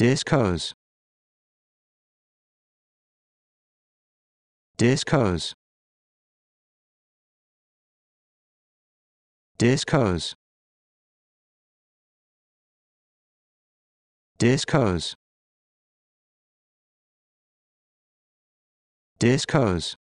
discos discos discos discos discos